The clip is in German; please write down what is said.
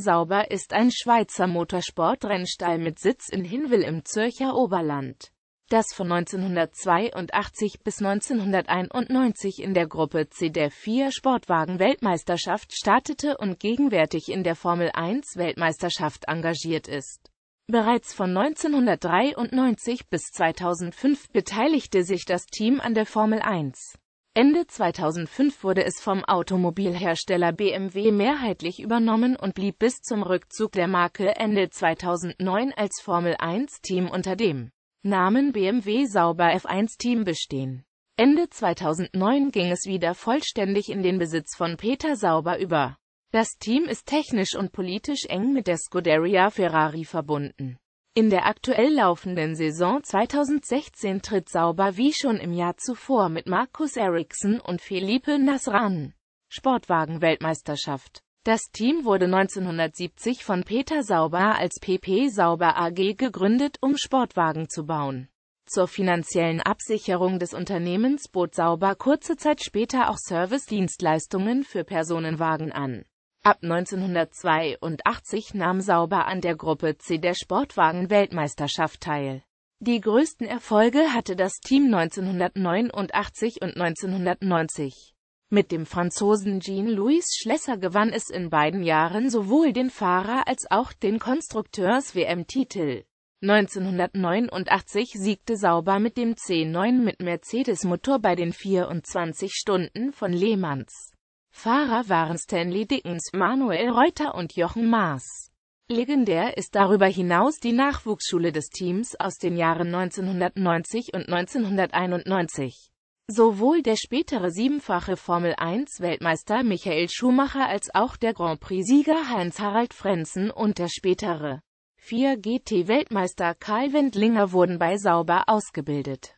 Sauber ist ein Schweizer Motorsport-Rennstall mit Sitz in Hinwil im Zürcher Oberland, das von 1982 bis 1991 in der Gruppe C der vier Sportwagen-Weltmeisterschaft startete und gegenwärtig in der Formel-1-Weltmeisterschaft engagiert ist. Bereits von 1993 bis 2005 beteiligte sich das Team an der Formel 1. Ende 2005 wurde es vom Automobilhersteller BMW mehrheitlich übernommen und blieb bis zum Rückzug der Marke Ende 2009 als Formel-1-Team unter dem Namen BMW Sauber F1 Team bestehen. Ende 2009 ging es wieder vollständig in den Besitz von Peter Sauber über. Das Team ist technisch und politisch eng mit der Scuderia Ferrari verbunden. In der aktuell laufenden Saison 2016 tritt Sauber wie schon im Jahr zuvor mit Markus Eriksson und Felipe Nasr Sportwagen-Weltmeisterschaft. Das Team wurde 1970 von Peter Sauber als PP Sauber AG gegründet, um Sportwagen zu bauen. Zur finanziellen Absicherung des Unternehmens bot Sauber kurze Zeit später auch Service-Dienstleistungen für Personenwagen an. Ab 1982 nahm Sauber an der Gruppe C der Sportwagen-Weltmeisterschaft teil. Die größten Erfolge hatte das Team 1989 und 1990. Mit dem Franzosen Jean-Louis Schlesser gewann es in beiden Jahren sowohl den Fahrer- als auch den Konstrukteurs-WM-Titel. 1989 siegte Sauber mit dem C9 mit Mercedes-Motor bei den 24 Stunden von Lehmanns. Fahrer waren Stanley Dickens, Manuel Reuter und Jochen Maas. Legendär ist darüber hinaus die Nachwuchsschule des Teams aus den Jahren 1990 und 1991. Sowohl der spätere siebenfache Formel-1-Weltmeister Michael Schumacher als auch der Grand Prix-Sieger Heinz-Harald Frenzen und der spätere 4GT-Weltmeister Karl Wendlinger wurden bei Sauber ausgebildet.